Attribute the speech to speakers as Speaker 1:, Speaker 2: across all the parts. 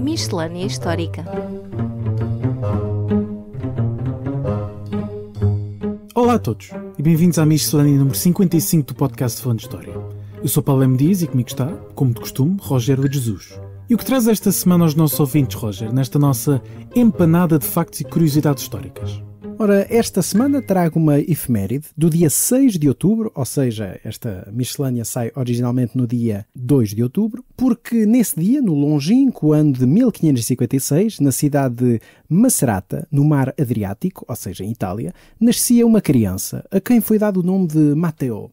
Speaker 1: Miscelânea Histórica Olá a todos
Speaker 2: e bem-vindos à Miscelânea número 55 do podcast Fã de História. Eu sou Paulo M. Dias e comigo está, como de costume, Rogério de Jesus. E o que traz esta semana aos nossos ouvintes, Roger, nesta nossa empanada de factos e curiosidades históricas?
Speaker 1: Ora, esta semana trago uma efeméride do dia 6 de outubro, ou seja, esta miscelânea sai originalmente no dia 2 de outubro, porque nesse dia, no longínquo ano de 1556, na cidade de Macerata, no mar Adriático, ou seja, em Itália, nascia uma criança, a quem foi dado o nome de Matteo,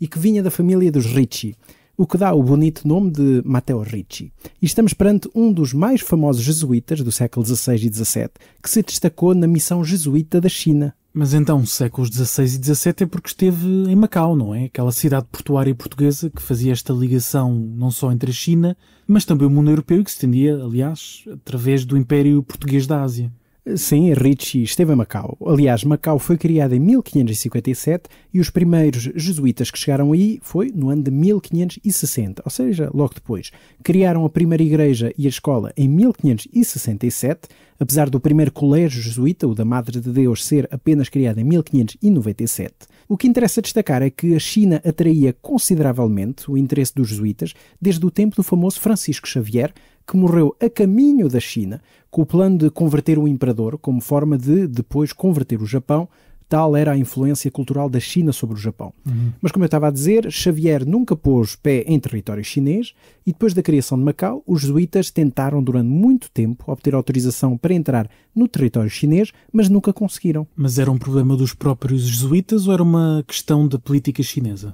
Speaker 1: e que vinha da família dos Ricci o que dá o bonito nome de Matteo Ricci. E estamos perante um dos mais famosos jesuítas do século XVI e XVII, que se destacou na missão jesuíta da China.
Speaker 2: Mas então, séculos XVI e XVII é porque esteve em Macau, não é? Aquela cidade portuária portuguesa que fazia esta ligação não só entre a China, mas também o mundo europeu e que se estendia, aliás, através do Império
Speaker 1: Português da Ásia. Sim, Ritchie esteve em Macau. Aliás, Macau foi criada em 1557 e os primeiros jesuítas que chegaram aí foi no ano de 1560, ou seja, logo depois. Criaram a primeira igreja e a escola em 1567, apesar do primeiro colégio jesuíta, o da Madre de Deus, ser apenas criado em 1597. O que interessa destacar é que a China atraía consideravelmente o interesse dos jesuítas desde o tempo do famoso Francisco Xavier, que morreu a caminho da China com o plano de converter o imperador como forma de depois converter o Japão. Tal era a influência cultural da China sobre o Japão. Uhum. Mas, como eu estava a dizer, Xavier nunca pôs pé em território chinês e, depois da criação de Macau, os jesuítas tentaram durante muito tempo obter autorização para entrar no território chinês, mas nunca conseguiram. Mas era um problema dos próprios jesuítas ou era uma questão da política chinesa?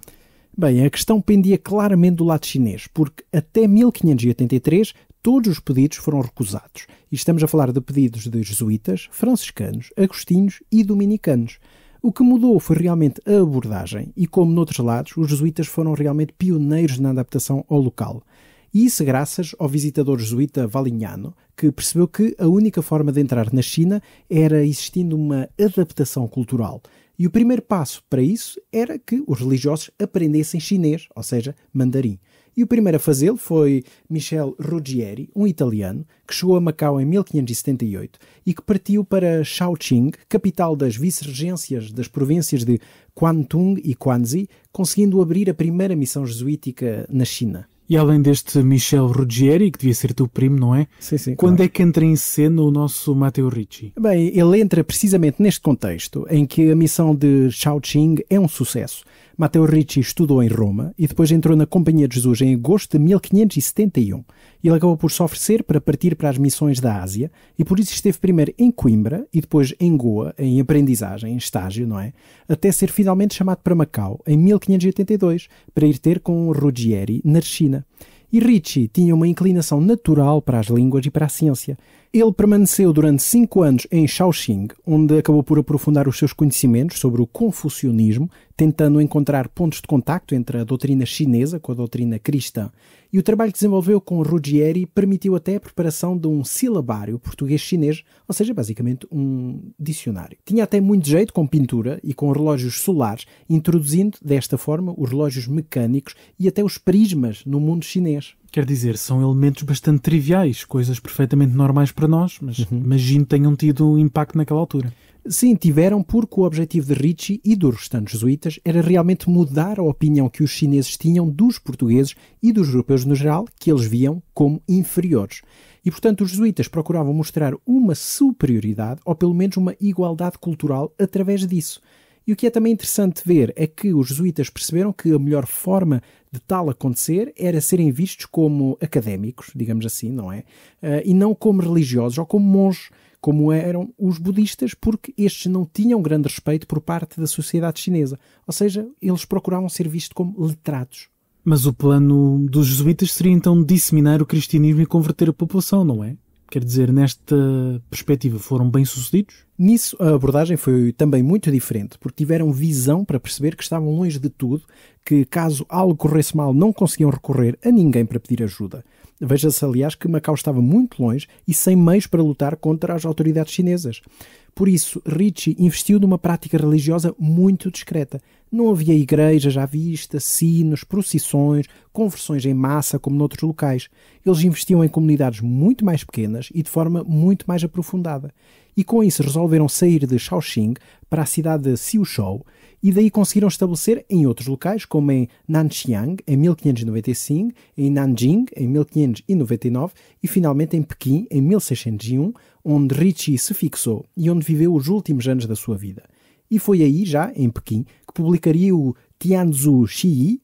Speaker 1: Bem, a questão pendia claramente do lado chinês, porque até 1583 todos os pedidos foram recusados. E estamos a falar de pedidos de jesuítas, franciscanos, agostinhos e dominicanos. O que mudou foi realmente a abordagem, e como noutros lados, os jesuítas foram realmente pioneiros na adaptação ao local. E isso graças ao visitador jesuíta Valignano, que percebeu que a única forma de entrar na China era existindo uma adaptação cultural. E o primeiro passo para isso era que os religiosos aprendessem chinês, ou seja, mandarim. E o primeiro a fazê-lo foi Michel Ruggieri, um italiano, que chegou a Macau em 1578 e que partiu para Shaoqing, capital das vice-regências das províncias de Quantung e Guangxi, conseguindo abrir a primeira missão jesuítica na China.
Speaker 2: E além deste Michel Ruggieri, que devia ser teu primo, não é? Sim, sim. Quando claro. é que entra em cena o nosso Matteo Ricci?
Speaker 1: Bem, ele entra precisamente neste contexto, em que a missão de Shaoqing é um sucesso. Matteo Ricci estudou em Roma e depois entrou na Companhia de Jesus em agosto de 1571. Ele acabou por se oferecer para partir para as missões da Ásia e por isso esteve primeiro em Coimbra e depois em Goa, em aprendizagem, em estágio, não é? Até ser finalmente chamado para Macau em 1582 para ir ter com Ruggieri na China e Ricci tinha uma inclinação natural para as línguas e para a ciência. Ele permaneceu durante cinco anos em Shaoxing, onde acabou por aprofundar os seus conhecimentos sobre o confucionismo, tentando encontrar pontos de contacto entre a doutrina chinesa com a doutrina cristã. E o trabalho que desenvolveu com Ruggieri permitiu até a preparação de um silabário português-chinês, ou seja, basicamente um dicionário. Tinha até muito jeito com pintura e com relógios solares, introduzindo desta forma os relógios mecânicos e até os prismas no mundo chinês.
Speaker 2: Quer dizer, são elementos bastante triviais, coisas perfeitamente normais para nós, mas uhum.
Speaker 1: imagino tenham tido um impacto naquela altura. Sim, tiveram, porque o objetivo de Ricci e dos restantes jesuítas era realmente mudar a opinião que os chineses tinham dos portugueses e dos europeus no geral, que eles viam como inferiores. E, portanto, os jesuítas procuravam mostrar uma superioridade, ou pelo menos uma igualdade cultural, através disso. E o que é também interessante ver é que os jesuítas perceberam que a melhor forma de tal acontecer era serem vistos como académicos, digamos assim, não é? Eh, e não como religiosos ou como monges, como eram os budistas, porque estes não tinham grande respeito por parte da sociedade chinesa. Ou seja, eles procuravam ser vistos como letrados.
Speaker 2: Mas o plano dos jesuítas seria então disseminar o cristianismo e converter a população, não é? Quer dizer, nesta
Speaker 1: perspectiva, foram bem-sucedidos? Nisso, a abordagem foi também muito diferente, porque tiveram visão para perceber que estavam longe de tudo, que caso algo corresse mal, não conseguiam recorrer a ninguém para pedir ajuda. Veja-se, aliás, que Macau estava muito longe e sem meios para lutar contra as autoridades chinesas. Por isso, Ricci investiu numa prática religiosa muito discreta. Não havia igrejas à vista, sinos, procissões, conversões em massa como noutros locais. Eles investiam em comunidades muito mais pequenas e de forma muito mais aprofundada e com isso resolveram sair de Shaoxing para a cidade de Xiuzhou e daí conseguiram estabelecer em outros locais, como em Nanxiang, em 1595, em Nanjing, em 1599 e finalmente em Pequim, em 1601, onde Ricci se fixou e onde viveu os últimos anos da sua vida. E foi aí, já em Pequim, que publicaria o Tianzu Shi,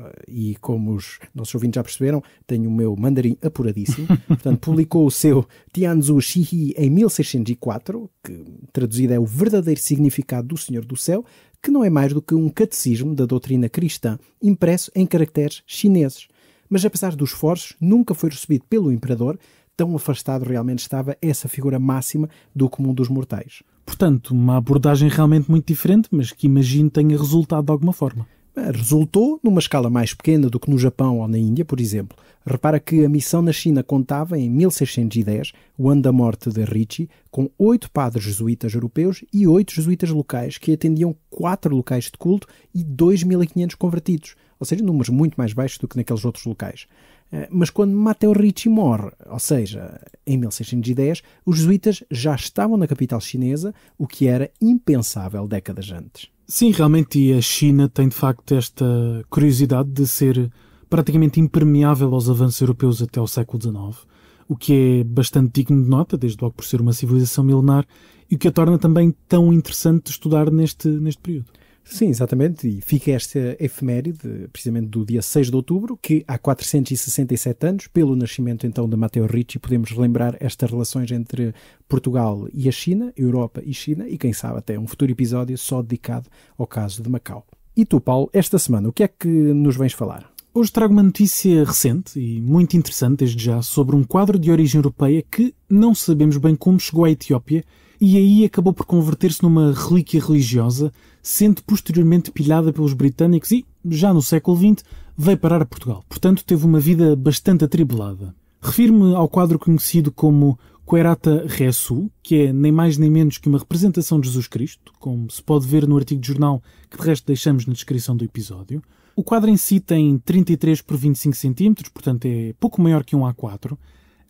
Speaker 1: ah, e como os nossos ouvintes já perceberam, tenho o meu mandarim apuradíssimo. Portanto, publicou o seu Tianzu Shihi em 1604, que traduzido é o verdadeiro significado do Senhor do Céu, que não é mais do que um catecismo da doutrina cristã impresso em caracteres chineses. Mas apesar dos esforços, nunca foi recebido pelo imperador, tão afastado realmente estava essa figura máxima do comum dos mortais. Portanto, uma abordagem realmente muito diferente, mas que imagino tenha resultado de alguma forma resultou numa escala mais pequena do que no Japão ou na Índia, por exemplo. Repara que a missão na China contava, em 1610, o ano da morte de Ricci, com oito padres jesuítas europeus e oito jesuítas locais, que atendiam quatro locais de culto e 2.500 convertidos, ou seja, números muito mais baixos do que naqueles outros locais. Eh, mas quando Matteo Ricci morre, ou seja, em 1610, os jesuítas já estavam na capital chinesa, o que era impensável décadas antes. Sim,
Speaker 2: realmente, e a China tem de facto esta curiosidade de ser praticamente impermeável aos avanços europeus até ao século XIX, o que é bastante digno de nota, desde logo por ser uma civilização milenar, e o que a torna também tão interessante de estudar neste, neste período.
Speaker 1: Sim, exatamente, e fica esta efeméride, precisamente do dia 6 de outubro, que há 467 anos, pelo nascimento então de Matteo Ricci, podemos relembrar estas relações entre Portugal e a China, Europa e China, e quem sabe até um futuro episódio só dedicado ao caso de Macau. E tu, Paulo, esta semana, o que é que nos vens falar? Hoje trago uma notícia
Speaker 2: recente e muito interessante, desde já, sobre um quadro de origem europeia que não sabemos bem como chegou à Etiópia e aí acabou por converter-se numa relíquia religiosa, sendo posteriormente pilhada pelos britânicos e, já no século XX, veio parar a Portugal. Portanto, teve uma vida bastante atribulada. Refiro-me ao quadro conhecido como Querata Resu, que é nem mais nem menos que uma representação de Jesus Cristo, como se pode ver no artigo de jornal que de resto deixamos na descrição do episódio. O quadro em si tem 33 por 25 cm, portanto é pouco maior que um A4.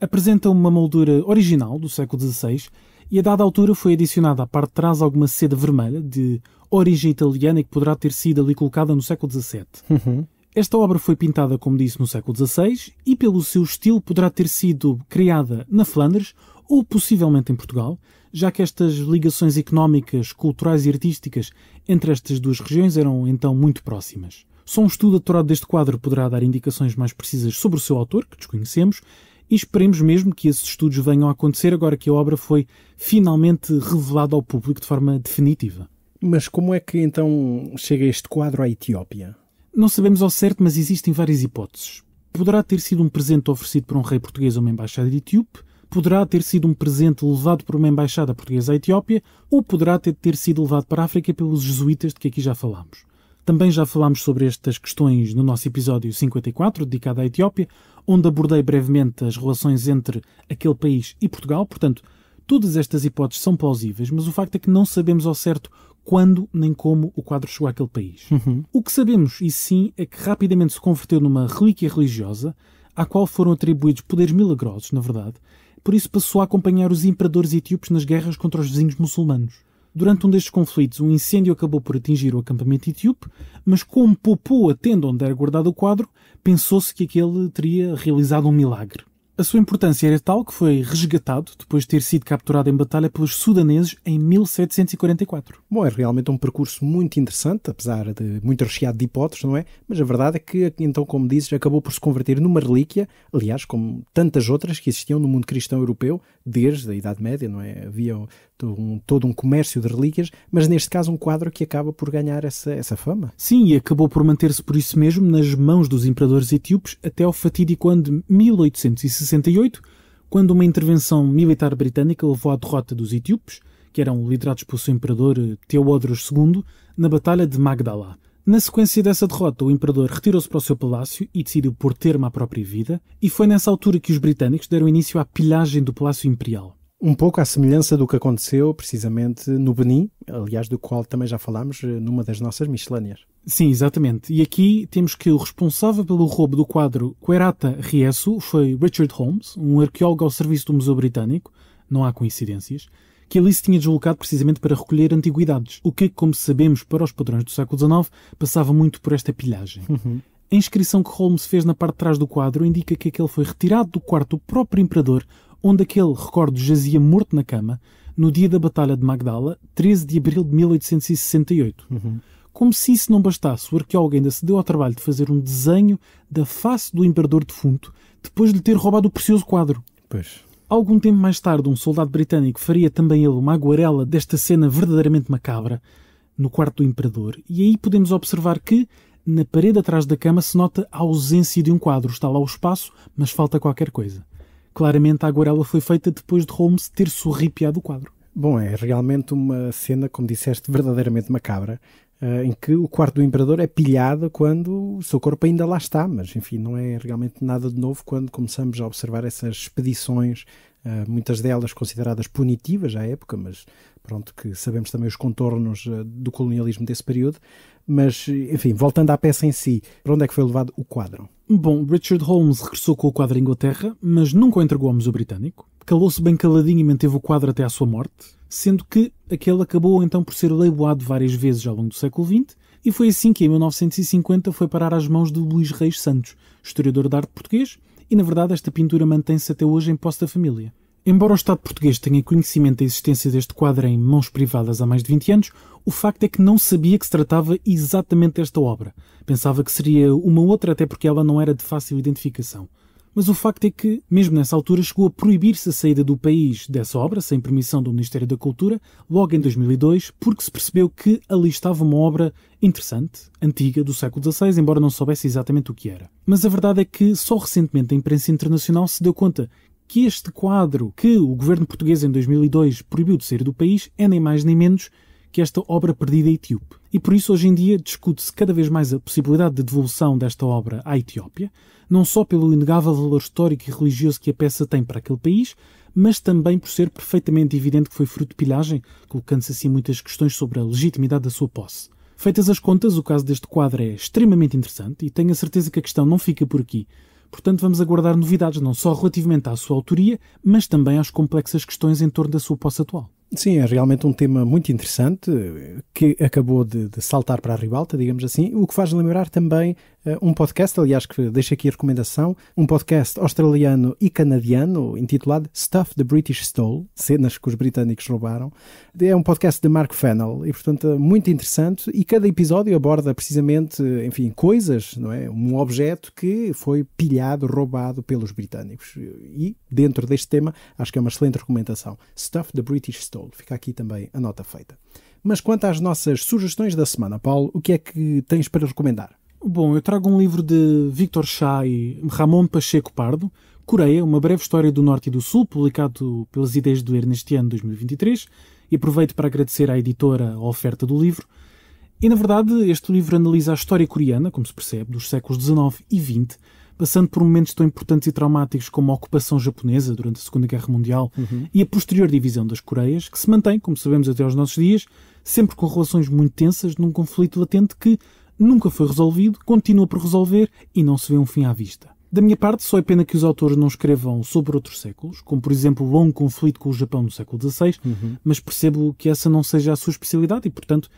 Speaker 2: Apresenta uma moldura original do século XVI e a dada altura foi adicionada à parte de trás alguma seda vermelha, de origem italiana e que poderá ter sido ali colocada no século XVII. Uhum. Esta obra foi pintada, como disse, no século XVI e, pelo seu estilo, poderá ter sido criada na Flandres ou possivelmente em Portugal, já que estas ligações económicas, culturais e artísticas entre estas duas regiões eram então muito próximas. Só um estudo atorado deste quadro poderá dar indicações mais precisas sobre o seu autor, que desconhecemos, e esperemos mesmo que esses estudos venham a acontecer agora que a obra foi finalmente revelada ao público de forma definitiva. Mas como é que então
Speaker 1: chega este quadro à Etiópia?
Speaker 2: Não sabemos ao certo, mas existem várias hipóteses. Poderá ter sido um presente oferecido por um rei português a uma embaixada de Etiópia, poderá ter sido um presente levado por uma embaixada portuguesa à Etiópia, ou poderá ter, ter sido levado para a África pelos jesuítas de que aqui já falámos. Também já falámos sobre estas questões no nosso episódio 54, dedicado à Etiópia, onde abordei brevemente as relações entre aquele país e Portugal. Portanto, todas estas hipóteses são plausíveis, mas o facto é que não sabemos ao certo quando nem como o quadro chegou àquele país. Uhum. O que sabemos, e sim, é que rapidamente se converteu numa relíquia religiosa, à qual foram atribuídos poderes milagrosos, na verdade, por isso passou a acompanhar os imperadores etíopes nas guerras contra os vizinhos muçulmanos. Durante um destes conflitos, um incêndio acabou por atingir o acampamento etíope, mas como poupou a tenda onde era guardado o quadro, pensou-se que aquele teria realizado um milagre. A sua importância era tal que foi resgatado depois de ter sido capturado
Speaker 1: em batalha pelos sudaneses em 1744. Bom, é realmente um percurso muito interessante, apesar de muito recheado de hipóteses, não é? Mas a verdade é que, então, como dizes, acabou por se converter numa relíquia, aliás, como tantas outras que existiam no mundo cristão europeu desde a Idade Média, não é? Havia um, todo um comércio de relíquias, mas neste caso um quadro que acaba por ganhar essa, essa fama.
Speaker 2: Sim, e acabou por manter-se por isso mesmo nas mãos dos imperadores etíopes até ao fatídico ano de 1860 1968, quando uma intervenção militar britânica levou à derrota dos etíopes, que eram liderados pelo seu imperador eh, Teodros II, na Batalha de Magdala. Na sequência dessa derrota, o imperador retirou-se para o seu palácio e decidiu por termo à própria vida, e foi nessa altura que os britânicos deram início à pilhagem do Palácio Imperial.
Speaker 1: Um pouco à semelhança do que aconteceu precisamente no Benin, aliás, do qual também já falámos eh, numa das nossas miscelâneas.
Speaker 2: Sim, exatamente. E aqui temos que o responsável pelo roubo do quadro Querata Riesu foi Richard Holmes, um arqueólogo ao serviço do Museu Britânico, não há coincidências, que ali se tinha deslocado precisamente para recolher antiguidades, o que, como sabemos para os padrões do século XIX, passava muito por esta pilhagem. Uhum. A inscrição que Holmes fez na parte de trás do quadro indica que aquele foi retirado do quarto do próprio imperador, onde aquele, recordo, jazia morto na cama, no dia da Batalha de Magdala, 13 de abril de 1868. Uhum. Como se isso não bastasse, o arqueólogo ainda se deu ao trabalho de fazer um desenho da face do imperador defunto depois de lhe ter roubado o precioso quadro. Pois. Algum tempo mais tarde, um soldado britânico faria também ele uma aguarela desta cena verdadeiramente macabra no quarto do imperador, e aí podemos observar que na parede atrás da cama se nota a ausência de um quadro. Está lá o espaço, mas falta qualquer coisa. Claramente a aguarela foi feita depois de Holmes ter sorripiado
Speaker 1: o quadro. Bom, é realmente uma cena, como disseste, verdadeiramente macabra. Eh, em que o quarto do imperador é pilhado quando o seu corpo ainda lá está, mas enfim, não é realmente nada de novo quando começamos a observar essas expedições, uh, muitas delas consideradas punitivas à época, mas pronto, que sabemos também os contornos uh, do colonialismo desse período. Mas, enfim, voltando à peça em si, para onde é que foi levado o quadro? Bom, Richard Holmes
Speaker 2: regressou com o quadro à Inglaterra, mas nunca o entregou ao Museu Britânico. Calou-se bem caladinho e manteve o quadro até à sua morte, sendo que aquele acabou então por ser leiloado várias vezes ao longo do século XX, e foi assim que em 1950 foi parar às mãos de Luís Reis Santos, historiador de arte português, e na verdade esta pintura mantém-se até hoje em posse da família. Embora o Estado português tenha conhecimento da existência deste quadro em mãos privadas há mais de 20 anos, o facto é que não sabia que se tratava exatamente desta obra. Pensava que seria uma outra, até porque ela não era de fácil identificação mas o facto é que, mesmo nessa altura, chegou a proibir-se a saída do país dessa obra, sem permissão do Ministério da Cultura, logo em 2002, porque se percebeu que ali estava uma obra interessante, antiga, do século XVI, embora não soubesse exatamente o que era. Mas a verdade é que só recentemente a imprensa internacional se deu conta que este quadro que o governo português em 2002 proibiu de sair do país é nem mais nem menos que esta obra perdida etíope. E por isso, hoje em dia, discute-se cada vez mais a possibilidade de devolução desta obra à Etiópia, não só pelo inegável valor histórico e religioso que a peça tem para aquele país, mas também por ser perfeitamente evidente que foi fruto de pilhagem, colocando-se assim muitas questões sobre a legitimidade da sua posse. Feitas as contas, o caso deste quadro é extremamente interessante e tenho a certeza que a questão não fica por aqui. Portanto, vamos aguardar novidades não só relativamente à sua autoria, mas também às complexas questões em torno da sua
Speaker 1: posse atual. Sim, é realmente um tema muito interessante eh, que acabou de, de saltar para a ribalta, digamos assim, o que faz lembrar também eh, um podcast, aliás, que deixo aqui a recomendação, um podcast australiano e canadiano intitulado Stuff the British Stole, cenas que os britânicos roubaram. É um podcast de Mark Fennell e, portanto, muito interessante e cada episódio aborda precisamente, enfim, coisas, não é? Um objeto que foi pilhado, roubado pelos britânicos. E, dentro deste tema, acho que é uma excelente recomendação. Stuff the British Stole. Fica aqui também a nota feita. Mas quanto às nossas sugestões da semana, Paulo, o que é que tens para recomendar?
Speaker 2: Bom, eu trago um livro de Victor Chá e Ramon Pacheco Pardo, Coreia, uma breve história do Norte e do Sul, publicado pelas Ideias do ER neste ano 2023, e aproveito para agradecer à editora a oferta do livro. E, na verdade, este livro analisa a história coreana, como se percebe, dos séculos XIX e XX, passando por momentos tão importantes e traumáticos como a ocupação japonesa durante a Segunda Guerra Mundial uhum. e a posterior divisão das Coreias, que se mantém, como sabemos até aos nossos dias, sempre com relações muito tensas num conflito latente que nunca foi resolvido, continua por resolver e não se vê um fim à vista. Da minha parte, só é pena que os autores não escrevam sobre outros séculos, como por exemplo o longo conflito com o Japão no século XVI, uhum. mas percebo que essa não seja a sua especialidade e, portanto,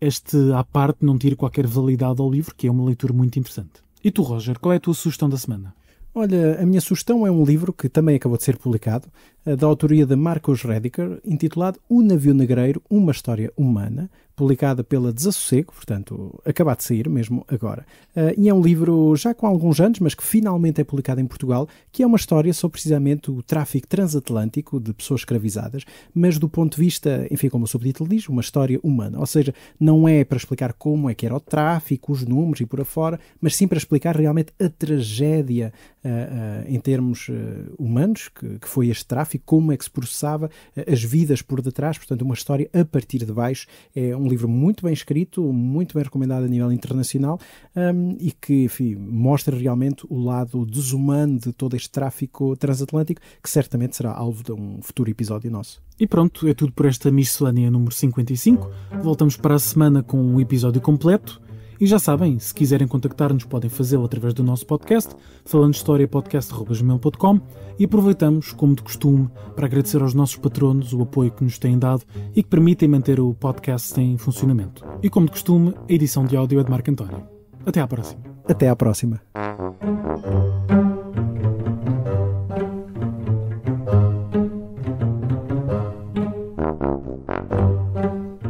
Speaker 2: este à parte não tira qualquer validade ao livro, que é uma leitura muito interessante. E tu, Roger, qual é a tua sugestão da semana?
Speaker 1: Olha, a minha sugestão é um livro que também acabou de ser publicado, eh, da autoria de Marcos Rediker, intitulado O Navio Negreiro, Uma História Humana, publicada pela Desassossego, portanto, acabado de sair mesmo agora. Eh, e é um livro já com alguns anos, mas que finalmente é publicado em Portugal, que é uma história sobre precisamente o tráfico transatlântico de pessoas escravizadas, mas do ponto de vista, enfim, como o subtítulo diz, uma história humana. Ou seja, não é para explicar como é que era o tráfico, os números e por afora, mas sim para explicar realmente a tragédia uh, uh, em termos uh, humanos que, que foi este tráfico e como é que se processava eh, as vidas por detrás, portanto, uma história a partir de baixo. É um livro muito bem escrito, muito bem recomendado a nível internacional um, e que, enfim, mostra realmente o lado desumano de todo este tráfico transatlântico, que certamente será alvo de um futuro episódio nosso.
Speaker 2: E pronto, é tudo por esta miscelânea número 55. Voltamos para a semana com um episódio completo. E já sabem, se quiserem contactar-nos, podem fazê-lo através do nosso podcast, falando históriapodcast.com e aproveitamos, como de costume, para agradecer aos nossos patronos o apoio que nos têm dado e que permitem manter o podcast em funcionamento. E como de costume, a edição de áudio é de Marco António. Até à próxima.
Speaker 1: Até à próxima.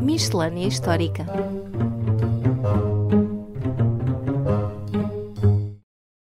Speaker 1: Miscelânea Histórica